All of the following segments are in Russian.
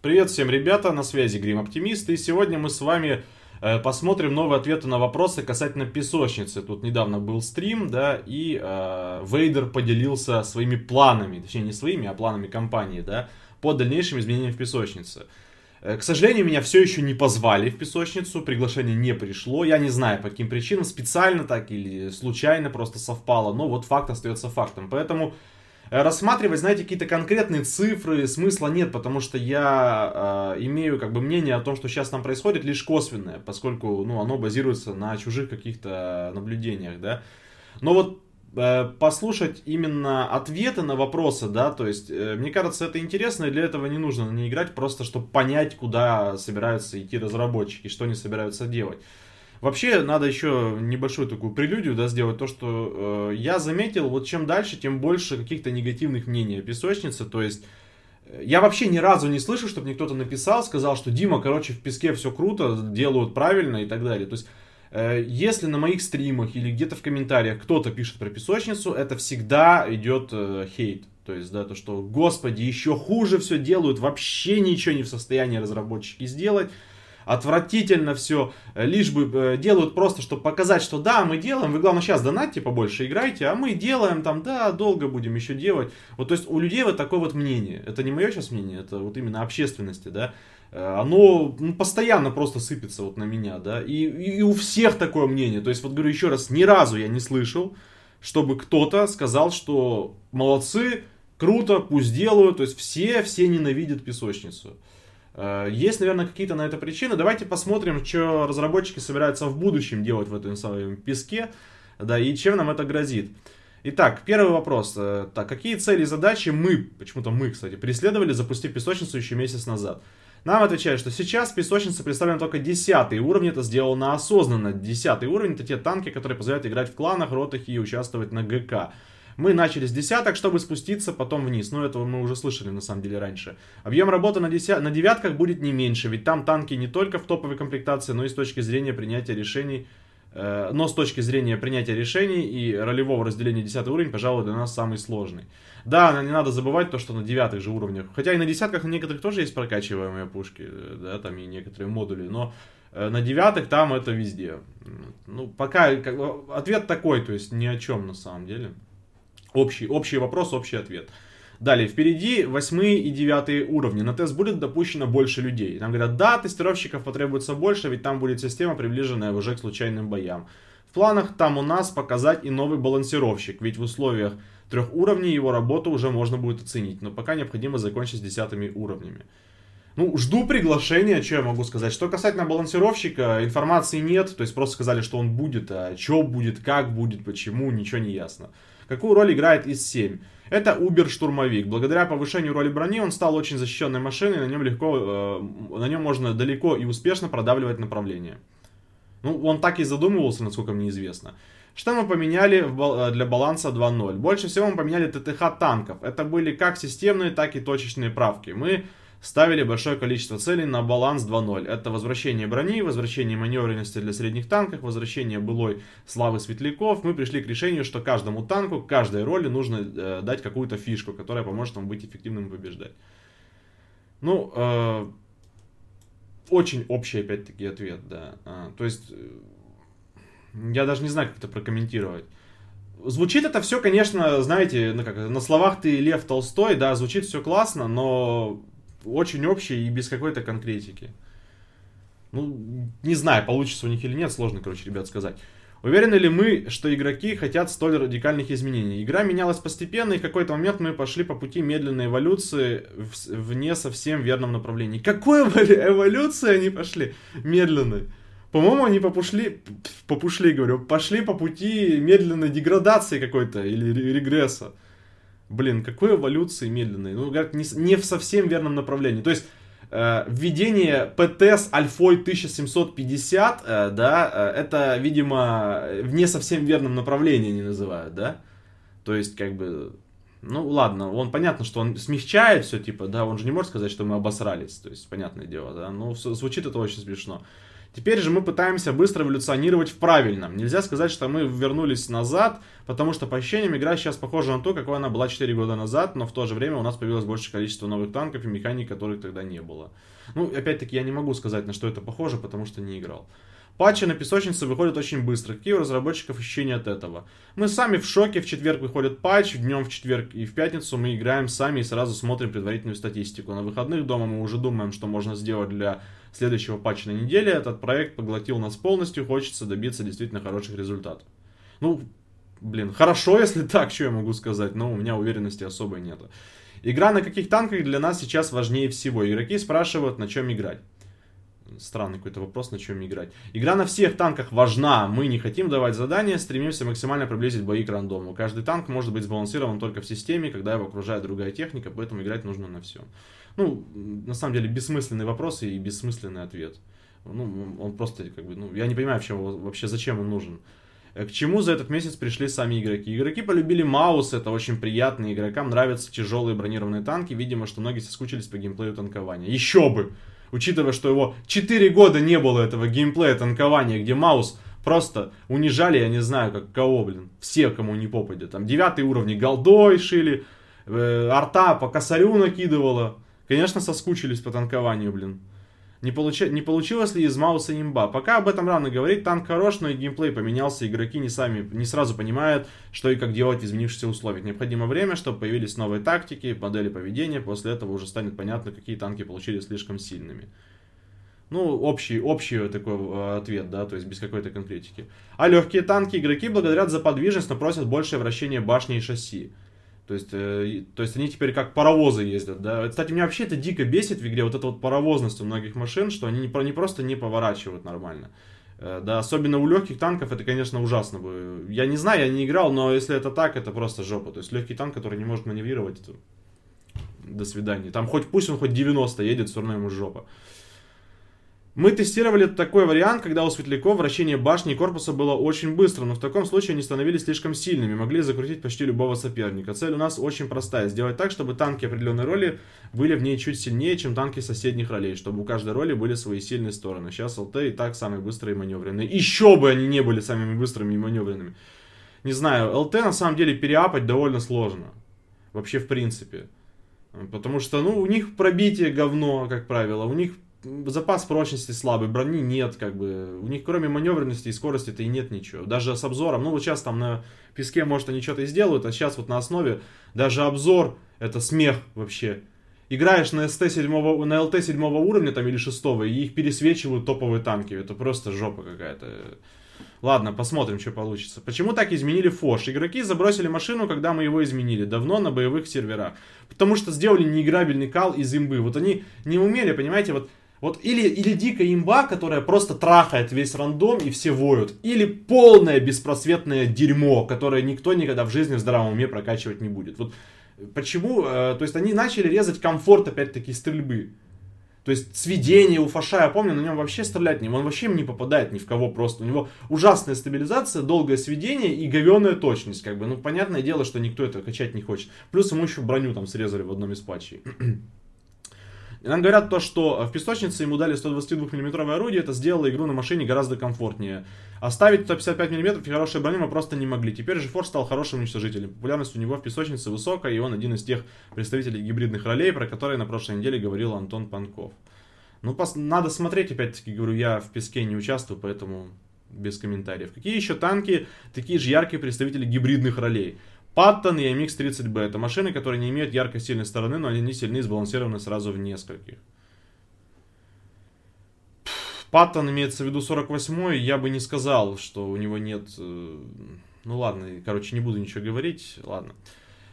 Привет всем, ребята, на связи Грим Оптимист, и сегодня мы с вами э, посмотрим новые ответы на вопросы касательно песочницы. Тут недавно был стрим, да, и э, Вейдер поделился своими планами, точнее не своими, а планами компании, да, по дальнейшим изменениям в песочнице. Э, к сожалению, меня все еще не позвали в песочницу, приглашение не пришло, я не знаю по каким причинам, специально так или случайно просто совпало, но вот факт остается фактом, поэтому... Э, рассматривать, знаете, какие-то конкретные цифры смысла нет, потому что я э, имею как бы мнение о том, что сейчас там происходит, лишь косвенное, поскольку, ну, оно базируется на чужих каких-то наблюдениях, да. Но вот э, послушать именно ответы на вопросы, да, то есть, э, мне кажется, это интересно, и для этого не нужно не играть, просто чтобы понять, куда собираются идти разработчики, что они собираются делать. Вообще, надо еще небольшую такую прелюдию, да, сделать. То, что э, я заметил, вот чем дальше, тем больше каких-то негативных мнений о песочнице. То есть, э, я вообще ни разу не слышу, чтобы мне кто-то написал, сказал, что Дима, короче, в песке все круто, делают правильно и так далее. То есть, э, если на моих стримах или где-то в комментариях кто-то пишет про песочницу, это всегда идет э, хейт. То есть, да, то, что, господи, еще хуже все делают, вообще ничего не в состоянии разработчики сделать отвратительно все, э, лишь бы э, делают просто, чтобы показать, что да, мы делаем, вы главное сейчас донатьте побольше, играйте, а мы делаем там, да, долго будем еще делать. Вот то есть у людей вот такое вот мнение, это не мое сейчас мнение, это вот именно общественности, да, э, оно ну, постоянно просто сыпется вот на меня, да, и, и, и у всех такое мнение, то есть вот говорю еще раз, ни разу я не слышал, чтобы кто-то сказал, что молодцы, круто, пусть делают, то есть все, все ненавидят песочницу. Э, есть, наверное, какие-то на это причины. Давайте посмотрим, что разработчики собираются в будущем делать в этом самом песке, да, и чем нам это грозит. Итак, первый вопрос. Э, так, какие цели и задачи мы, почему-то мы, кстати, преследовали, запустив песочницу еще месяц назад? Нам отвечают, что сейчас песочница представлена только 10 уровень, это сделано осознанно. 10 уровень это те танки, которые позволяют играть в кланах, ротах и участвовать на ГК. Мы начали с десяток, чтобы спуститься потом вниз. Но ну, этого мы уже слышали на самом деле раньше. Объем работы на, деся... на девятках будет не меньше, ведь там танки не только в топовой комплектации, но и с точки зрения принятия решений э, но с точки зрения принятия решений и ролевого разделения 10 уровень, пожалуй, для нас самый сложный. Да, не надо забывать то, что на девятых же уровнях, хотя и на десятках на некоторых тоже есть прокачиваемые пушки, да, там и некоторые модули, но э, на девятых там это везде. Ну, пока как, ответ такой, то есть ни о чем на самом деле. Общий, общий вопрос, общий ответ. Далее, впереди восьмые и девятые уровни. На тест будет допущено больше людей. Там говорят, да, тестировщиков потребуется больше, ведь там будет система, приближенная уже к случайным боям. В планах там у нас показать и новый балансировщик, ведь в условиях трех уровней его работу уже можно будет оценить, но пока необходимо закончить с десятыми уровнями. Ну, жду приглашения, что я могу сказать. Что касательно балансировщика, информации нет, то есть просто сказали, что он будет, а что будет, как будет, почему, ничего не ясно. Какую роль играет ИС-7? Это Uber-штурмовик. Благодаря повышению роли брони он стал очень защищенной машиной, на нем легко, э, на нем можно далеко и успешно продавливать направление. Ну, он так и задумывался, насколько мне известно. Что мы поменяли э, для баланса 2.0? Больше всего мы поменяли ТТХ танков. Это были как системные, так и точечные правки. Мы ставили большое количество целей на баланс 20 Это возвращение брони, возвращение маневренности для средних танков, возвращение былой славы светляков. Мы пришли к решению, что каждому танку, каждой роли нужно э, дать какую-то фишку, которая поможет вам быть эффективным и побеждать. Ну, э, очень общий, опять-таки, ответ, да. А, то есть, э, я даже не знаю, как это прокомментировать. Звучит это все, конечно, знаете, ну как, на словах ты Лев Толстой, да, звучит все классно, но очень общие и без какой-то конкретики. Ну, не знаю, получится у них или нет, сложно, короче, ребят, сказать. Уверены ли мы, что игроки хотят столь радикальных изменений? Игра менялась постепенно, и в какой-то момент мы пошли по пути медленной эволюции в, в не совсем верном направлении. Какой эволюции они пошли? Медленной. По-моему, они попушли, попушли, говорю, пошли по пути медленной деградации какой-то или регресса блин, какой эволюции медленной? Ну, говорят, не, не в совсем верном направлении. То есть, э, введение ПТ с альфой 1750, э, да, э, это, видимо, в не совсем верном направлении не называют, да? То есть, как бы, ну, ладно, он, понятно, что он смягчает все, типа, да, он же не может сказать, что мы обосрались, то есть, понятное дело, да, но ну, звучит это очень смешно. Теперь же мы пытаемся быстро эволюционировать в правильном. Нельзя сказать, что мы вернулись назад, потому что по ощущениям игра сейчас похожа на то, какой она была 4 года назад, но в то же время у нас появилось большее количество новых танков и механик, которых тогда не было. Ну, опять-таки, я не могу сказать, на что это похоже, потому что не играл. Патчи на песочнице выходят очень быстро. Какие у разработчиков ощущения от этого? Мы сами в шоке. В четверг выходит патч, днем в четверг и в пятницу мы играем сами и сразу смотрим предварительную статистику. На выходных дома мы уже думаем, что можно сделать для следующего патча на неделе. Этот проект поглотил нас полностью, хочется добиться действительно хороших результатов. Ну, блин, хорошо, если так, что я могу сказать, но у меня уверенности особой нету. Игра на каких танках для нас сейчас важнее всего. Игроки спрашивают, на чем играть странный какой-то вопрос, на чем играть. Игра на всех танках важна. Мы не хотим давать задания, стремимся максимально приблизить бои к рандому. Каждый танк может быть сбалансирован только в системе, когда его окружает другая техника, поэтому играть нужно на всем. Ну, на самом деле, бессмысленный вопрос и бессмысленный ответ. Ну, он просто как бы, ну, я не понимаю, вообще, вообще зачем он нужен. Э, к чему за этот месяц пришли сами игроки? Игроки полюбили Маус, это очень приятно, игрокам нравятся тяжелые бронированные танки, видимо, что многие соскучились по геймплею танкования. Еще бы! Учитывая, что его 4 года не было этого геймплея танкования, где Маус просто унижали, я не знаю, как кого, блин. Все, кому не попадет. Там 9 уровни голдой шили, э, арта по косарю накидывала. Конечно, соскучились по танкованию, блин. Не, получи, не получилось ли из Мауса имба? Пока об этом рано говорить, танк хорош, но и геймплей поменялся, игроки не, сами, не сразу понимают, что и как делать в изменившихся условиях. Необходимо время, чтобы появились новые тактики, модели поведения, после этого уже станет понятно, какие танки получились слишком сильными. Ну, общий, общий такой э, ответ, да, то есть без какой-то конкретики. А легкие танки игроки благодарят за подвижность, но просят большее вращение башни и шасси. То есть, э, то есть они теперь как паровозы ездят, да. Кстати, меня вообще это дико бесит в игре, вот эта вот паровозность у многих машин, что они не, не просто не поворачивают нормально. Э, да, особенно у легких танков это, конечно, ужасно бы. Я не знаю, я не играл, но если это так, это просто жопа. То есть легкий танк, который не может маневрировать, это... до свидания. Там хоть пусть он хоть 90 едет, все равно ему жопа. Э, мы тестировали такой вариант, когда у светляков вращение башни и корпуса было очень быстро, но в таком случае они становились слишком сильными, могли закрутить почти любого соперника. Цель у нас очень простая, сделать так, чтобы танки определенной роли были в ней чуть сильнее, чем танки соседних ролей, чтобы у каждой роли были свои сильные стороны. Сейчас ЛТ и так самые быстрые и маневренные. Еще бы они не были самыми быстрыми и маневренными. Не знаю, ЛТ на самом деле переапать довольно сложно. Вообще в принципе. Потому что, ну, у них пробитие говно, как правило, у них запас прочности слабый, брони нет, как бы. У них кроме маневренности и скорости-то и нет ничего. Даже с обзором, ну вот сейчас там на песке, может, они что-то и сделают, а сейчас вот на основе даже обзор — это смех вообще. Играешь на, СТ 7, на ЛТ 7 уровня там или 6, и их пересвечивают топовые танки. Это просто жопа какая-то. Ладно, посмотрим, что получится. Почему так изменили Фош? Игроки забросили машину, когда мы его изменили. Давно на боевых серверах. Потому что сделали неиграбельный кал из имбы. Вот они не умели, понимаете, вот вот или, или дикая имба, которая просто трахает весь рандом и все воют. Или полное беспросветное дерьмо, которое никто никогда в жизни в здравом уме прокачивать не будет. Вот почему... Э, то есть они начали резать комфорт, опять-таки, стрельбы. То есть сведение у Фаша, я помню, на нем вообще стрелять не Он вообще не попадает ни в кого просто. У него ужасная стабилизация, долгое сведение и говеная точность. Как бы. Ну, понятное дело, что никто это качать не хочет. Плюс ему еще броню там срезали в одном из патчей. И нам говорят то, что в песочнице ему дали 122 миллиметровое орудие, это сделало игру на машине гораздо комфортнее. Оставить 155 мм и хорошие брони мы просто не могли. Теперь же Форд стал хорошим уничтожителем. Популярность у него в песочнице высокая, и он один из тех представителей гибридных ролей, про которые на прошлой неделе говорил Антон Панков. Ну, пос- надо смотреть, опять-таки говорю, я в песке не участвую, поэтому без комментариев. Какие еще танки такие же яркие представители гибридных ролей? Паттон и MX-30B. Это машины, которые не имеют ярко сильной стороны, но они сильны и сбалансированы сразу в нескольких. Паттон имеется в виду 48-й, я бы не сказал, что у него нет... Э, ну ладно, короче, не буду ничего говорить, ладно.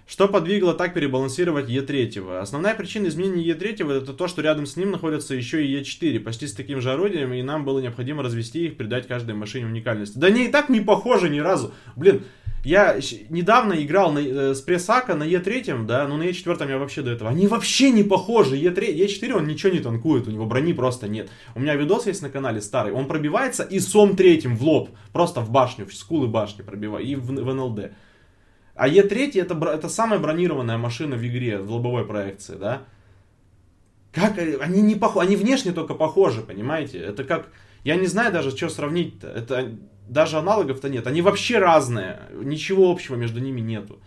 Что подвигло так перебалансировать Е3? Основная причина изменения Е3 это то, что рядом с ним находятся еще и Е4, почти с таким же орудием, и нам было необходимо развести их, придать каждой машине уникальность. Да не и так не похоже ни разу. Блин, я недавно играл на, э, с пресака на Е3, да, но ну, на Е4 я вообще до этого. Они вообще не похожи. Е3, Е4 он ничего не танкует, у него брони просто нет. У меня видос есть на канале старый. Он пробивается и сом третьим в лоб. Просто в башню, в скулы башни пробивает. И в, в НЛД. А Е3 это, это самая бронированная машина в игре, в лобовой проекции, да. Как они не похожи, они внешне только похожи, понимаете? Это как, я не знаю даже, что сравнить-то. Это даже аналогов-то нет. Они вообще разные. Ничего общего между ними нету.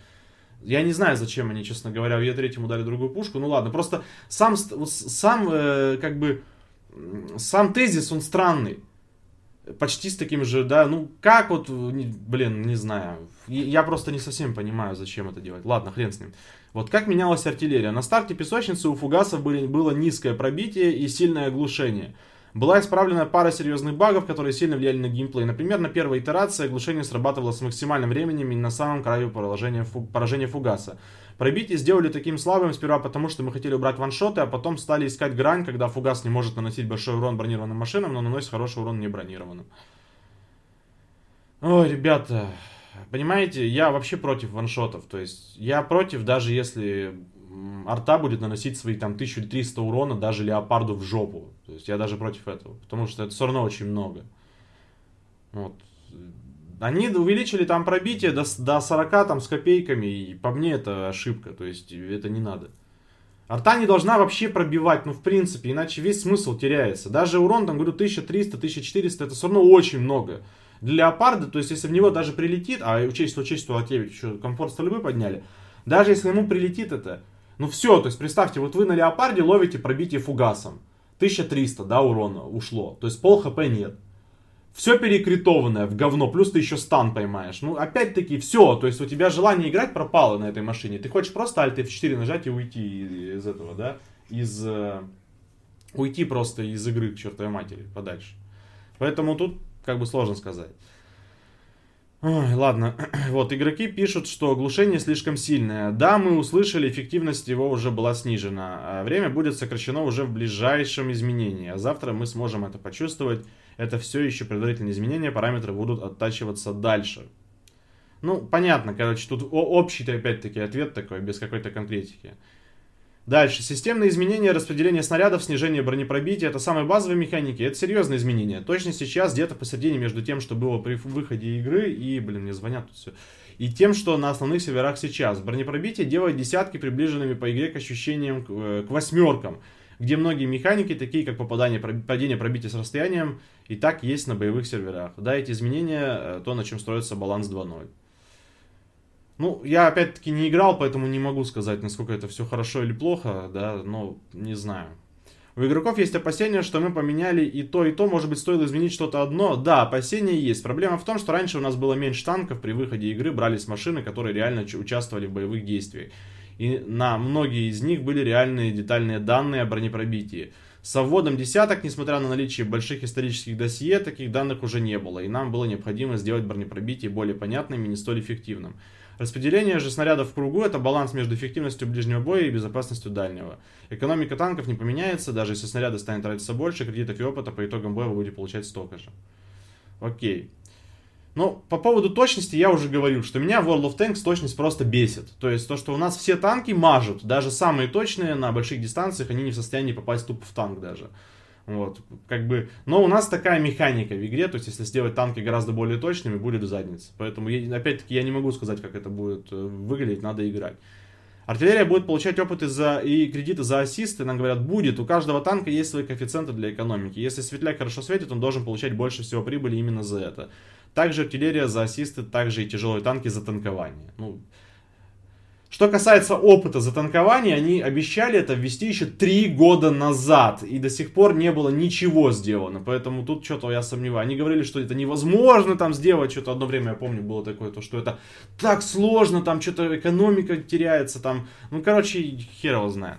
Я не знаю, зачем они, честно говоря, в Е3 дали другую пушку. Ну ладно, просто сам, сам э, как бы, сам тезис, он странный. Почти с таким же, да, ну как вот, блин, не знаю. Я просто не совсем понимаю, зачем это делать. Ладно, хрен с ним. Вот как менялась артиллерия? На старте песочницы у фугасов были, было низкое пробитие и сильное оглушение была исправлена пара серьезных багов, которые сильно влияли на геймплей. Например, на первой итерации оглушение срабатывало с максимальным временем и на самом краю поражения, фу... поражения фугаса. Пробитие сделали таким слабым сперва потому, что мы хотели убрать ваншоты, а потом стали искать грань, когда фугас не может наносить большой урон бронированным машинам, но наносит хороший урон не Ой, ребята, понимаете, я вообще против ваншотов. То есть я против, даже если арта будет наносить свои там 1300 урона даже леопарду в жопу. То есть я даже против этого, потому что это все равно очень много. Вот. Они увеличили там пробитие до, до 40 там с копейками, и по мне это ошибка, то есть это не надо. Арта не должна вообще пробивать, ну в принципе, иначе весь смысл теряется. Даже урон, там говорю, 1300-1400, это все равно очень много. Для леопарда, то есть если в него даже прилетит, а учесть, учесть, что от еще комфорт стрельбы подняли, даже если ему прилетит это, ну все, то есть представьте, вот вы на леопарде ловите пробитие фугасом. 1300, да, урона ушло. То есть пол хп нет. Все перекритованное в говно, плюс ты еще стан поймаешь. Ну, опять-таки, все. То есть у тебя желание играть пропало на этой машине. Ты хочешь просто Alt F4 нажать и уйти из этого, да? Из... Э, уйти просто из игры к чертовой матери подальше. Поэтому тут как бы сложно сказать. Ой, ладно, вот игроки пишут, что глушение слишком сильное. Да, мы услышали, эффективность его уже была снижена. А время будет сокращено уже в ближайшем изменении. А завтра мы сможем это почувствовать. Это все еще предварительные изменения, параметры будут оттачиваться дальше. Ну, понятно, короче, тут общий-то опять-таки ответ такой, без какой-то конкретики. Дальше. Системные изменения распределения снарядов, снижение бронепробития. Это самые базовые механики. Это серьезные изменения. Точно сейчас где-то посередине между тем, что было при выходе игры и, блин, мне звонят тут все. И тем, что на основных серверах сейчас. Бронепробитие делает десятки приближенными по игре к ощущениям, к, э, к восьмеркам. Где многие механики, такие как попадание, падение пробитие с расстоянием, и так есть на боевых серверах. Да, эти изменения, э, то, на чем строится баланс 2.0. Ну, я опять-таки не играл, поэтому не могу сказать, насколько это все хорошо или плохо, да, но не знаю. У игроков есть опасения, что мы поменяли и то, и то, может быть, стоило изменить что-то одно. Да, опасения есть. Проблема в том, что раньше у нас было меньше танков, при выходе игры брались машины, которые реально участвовали в боевых действиях. И на многие из них были реальные детальные данные о бронепробитии. С вводом десяток, несмотря на наличие больших исторических досье, таких данных уже не было, и нам было необходимо сделать бронепробитие более понятным и не столь эффективным. Распределение же снарядов в кругу – это баланс между эффективностью ближнего боя и безопасностью дальнего. Экономика танков не поменяется, даже если снаряды станет тратиться больше, кредитов и опыта по итогам боя вы будете получать столько же. Окей. Ну, по поводу точности я уже говорил, что меня в World of Tanks точность просто бесит. То есть то, что у нас все танки мажут, даже самые точные на больших дистанциях, они не в состоянии попасть тупо в танк даже. Вот, как бы, но у нас такая механика в игре, то есть если сделать танки гораздо более точными, будет задница. Поэтому, опять-таки, я не могу сказать, как это будет э, выглядеть, надо играть. Артиллерия будет получать опыт за, и кредиты за ассисты, нам говорят, будет. У каждого танка есть свои коэффициенты для экономики. Если светляк хорошо светит, он должен получать больше всего прибыли именно за это. Также артиллерия за ассисты, также и тяжелые танки за танкование. Ну, что касается опыта затанкования, они обещали это ввести еще три года назад, и до сих пор не было ничего сделано, поэтому тут что-то я сомневаюсь. Они говорили, что это невозможно там сделать, что-то одно время, я помню, было такое, то, что это так сложно, там что-то экономика теряется, там, ну, короче, хер его знает.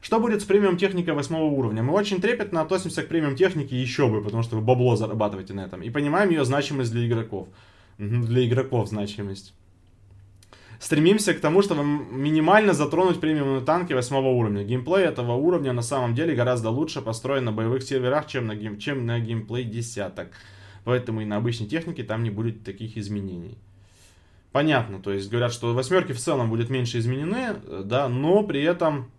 Что будет с премиум техникой восьмого уровня? Мы очень трепетно относимся к премиум технике еще бы, потому что вы бабло зарабатываете на этом. И понимаем ее значимость для игроков. Для игроков значимость стремимся к тому, чтобы минимально затронуть премиумные танки восьмого уровня. Геймплей этого уровня на самом деле гораздо лучше построен на боевых серверах, чем на, гейм, чем на геймплей десяток. Поэтому и на обычной технике там не будет таких изменений. Понятно, то есть говорят, что восьмерки в целом будут меньше изменены, э, да, но при этом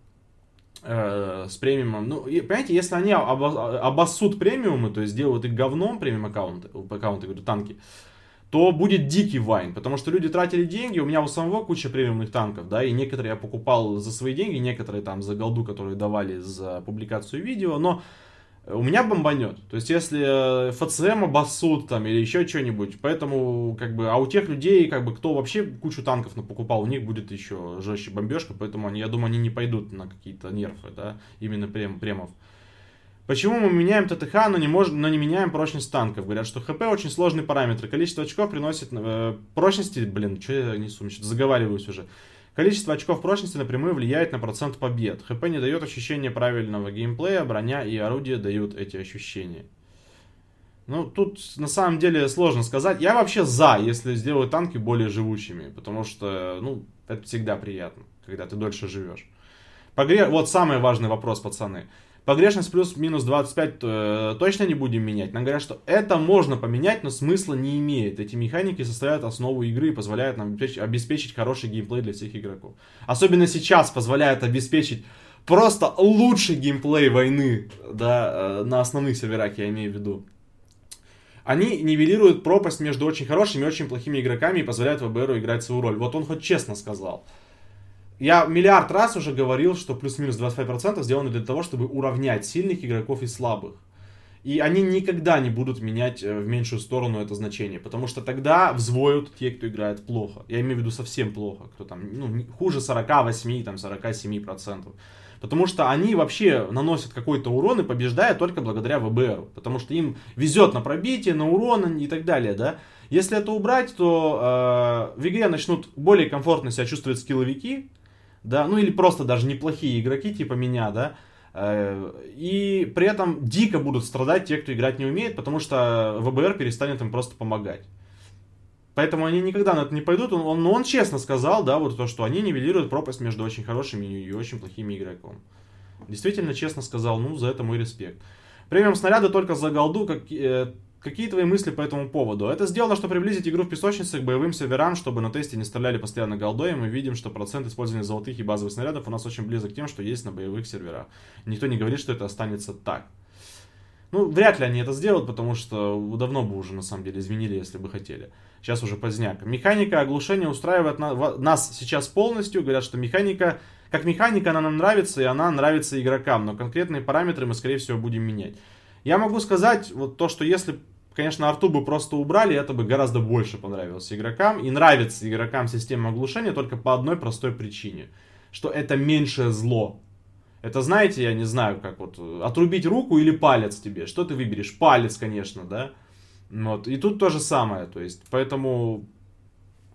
э, с премиумом, ну, и, понимаете, если они обо, обоссут премиумы, то есть делают их говном премиум аккаунты, аккаунты, говорю, танки, э, то будет дикий вайн, потому что люди тратили деньги, у меня у самого куча премиумных танков, да, и некоторые я покупал за свои деньги, некоторые там за голду, которые давали за публикацию видео, но у меня бомбанет. То есть, если э, ФЦМ эм обоссут там или еще что-нибудь, поэтому, как бы, а у тех людей, как бы, кто вообще кучу танков покупал, у них будет еще жестче бомбежка, поэтому, они, я думаю, они не пойдут на какие-то нерфы, да, именно прем, премов. Почему мы меняем ТТХ, но не, можем, но не меняем прочность танков? Говорят, что ХП очень сложный параметр. Количество очков приносит... Э, прочности... Блин, что я несу? Что-то заговариваюсь уже. Количество очков прочности напрямую влияет на процент побед. ХП не дает ощущения правильного геймплея, броня и орудия дают эти ощущения. Ну, тут на самом деле сложно сказать. Я вообще за, если сделаю танки более живучими, потому что, ну, это всегда приятно, когда ты дольше живешь. По вот самый важный вопрос, пацаны. Погрешность плюс-минус 25 э, точно не будем менять. Нам говорят, что это можно поменять, но смысла не имеет. Эти механики составляют основу игры и позволяют нам обеспечить, хороший геймплей для всех игроков. Особенно сейчас позволяет обеспечить просто лучший геймплей войны, да, э, на основных серверах я имею в виду. Они нивелируют пропасть между очень хорошими и очень плохими игроками и позволяют ВБРу играть свою роль. Вот он хоть честно сказал. Я миллиард раз уже говорил, что плюс-минус 25% сделаны для того, чтобы уравнять сильных игроков и слабых. И они никогда не будут менять э, в меньшую сторону это значение, потому что тогда взвоют те, кто играет плохо. Я имею в виду совсем плохо, кто там, ну, хуже 48, там, 47%. Потому что они вообще наносят какой-то урон и побеждают только благодаря ВБР. Потому что им везет на пробитие, на урон и так далее, да. Если это убрать, то э, в игре начнут более комфортно себя чувствовать скилловики, да, ну или просто даже неплохие игроки типа меня, да, э, и при этом дико будут страдать те, кто играть не умеет, потому что ВБР перестанет им просто помогать. Поэтому они никогда на это не пойдут. Он, он, он честно сказал, да, вот то, что они нивелируют пропасть между очень хорошими и очень плохими игроком. Действительно честно сказал, ну, за это мой респект. Премиум снаряды только за голду, как, э, Какие твои мысли по этому поводу? Это сделано, чтобы приблизить игру в песочнице к боевым серверам, чтобы на тесте не стреляли постоянно голдой, и мы видим, что процент использования золотых и базовых снарядов у нас очень близок к тем, что есть на боевых серверах. Никто не говорит, что это останется так. Ну, вряд ли они это сделают, потому что давно бы уже, на самом деле, извинили, если бы хотели. Сейчас уже поздняк. Механика оглушения устраивает нас сейчас полностью. Говорят, что механика... Как механика она нам нравится, и она нравится игрокам. Но конкретные параметры мы, скорее всего, будем менять. Я могу сказать, вот то, что если Конечно, арту бы просто убрали, это бы гораздо больше понравилось игрокам. И нравится игрокам система оглушения только по одной простой причине. Что это меньшее зло. Это, знаете, я не знаю, как вот, э, отрубить руку или палец тебе. Что ты выберешь? Палец, конечно, да? Вот. И тут то же самое, то есть, поэтому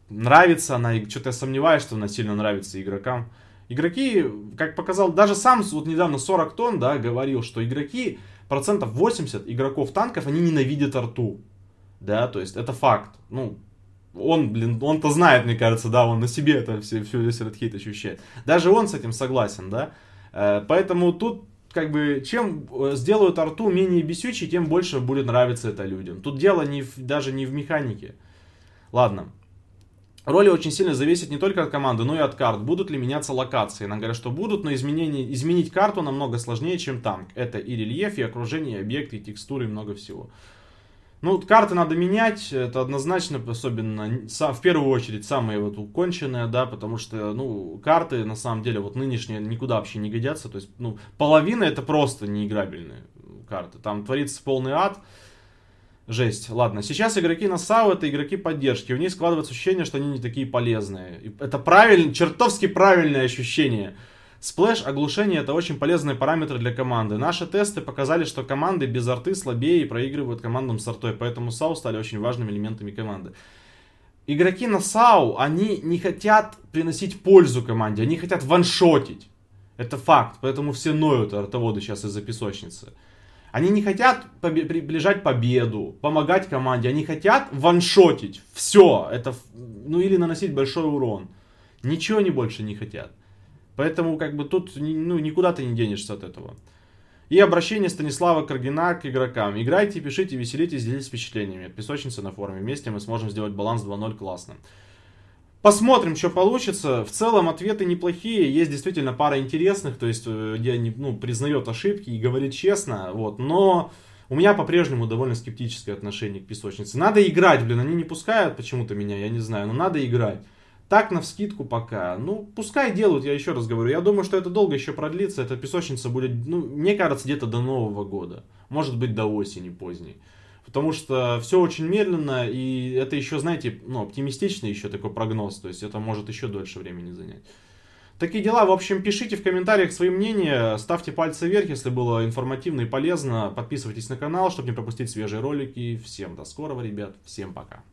нравится она, что-то я сомневаюсь, что она сильно нравится игрокам. Игроки, как показал, даже сам вот недавно 40 тонн, да, говорил, что игроки процентов 80 игроков танков, они ненавидят арту. Да, то есть это факт. Ну, он, блин, он-то знает, мне кажется, да, он на себе это все, все весь этот хит ощущает. Даже он с этим согласен, да. Э, поэтому тут как бы, чем э, сделают арту менее бесючей, тем больше будет нравиться это людям. Тут дело не в, даже не в механике. Ладно. Роли очень сильно зависят не только от команды, но и от карт. Будут ли меняться локации? Нам говорят, что будут, но изменение, изменить карту намного сложнее, чем танк. Это и рельеф, и окружение, и объекты, и текстуры, и много всего. Ну, карты надо менять, это однозначно, особенно в первую очередь самые вот уконченные, да, потому что, ну, карты на самом деле вот нынешние никуда вообще не годятся, то есть, ну, половина это просто неиграбельные карты, там творится полный ад, Жесть. Ладно, сейчас игроки на САУ это игроки поддержки. У них складывается ощущение, что они не такие полезные. это правильно, чертовски правильное ощущение. Сплэш, оглушение это очень полезные параметры для команды. Наши тесты показали, что команды без арты слабее и проигрывают командам с артой, поэтому САУ стали очень важными элементами команды. Игроки на САУ, они не хотят приносить пользу команде, они хотят ваншотить. Это факт, поэтому все ноют артоводы сейчас из-за песочницы. Они не хотят приближать победу, помогать команде. Они хотят ваншотить все. Это, ну или наносить большой урон. Ничего они больше не хотят. Поэтому как бы тут ну, никуда ты не денешься от этого. И обращение Станислава Каргина к игрокам. Играйте, пишите, веселитесь, делитесь впечатлениями. Песочница на форуме. Вместе мы сможем сделать баланс 2-0 классно. Посмотрим, что получится. В целом ответы неплохие, есть действительно пара интересных, то есть где э, они ну, признает ошибки и говорит честно, вот, но у меня по-прежнему довольно скептическое отношение к песочнице. Надо играть, блин, они не пускают почему-то меня, я не знаю, но надо играть. Так, на вскидку пока. Ну, пускай делают, я еще раз говорю. Я думаю, что это долго еще продлится. Эта песочница будет, ну, мне кажется, где-то до Нового года. Может быть, до осени поздней потому что все очень медленно, и это еще, знаете, ну, оптимистичный еще такой прогноз, то есть это может еще дольше времени занять. Такие дела. В общем, пишите в комментариях свои мнения, ставьте пальцы вверх, если было информативно и полезно. Подписывайтесь на канал, чтобы не пропустить свежие ролики. Всем до скорого, ребят. Всем пока.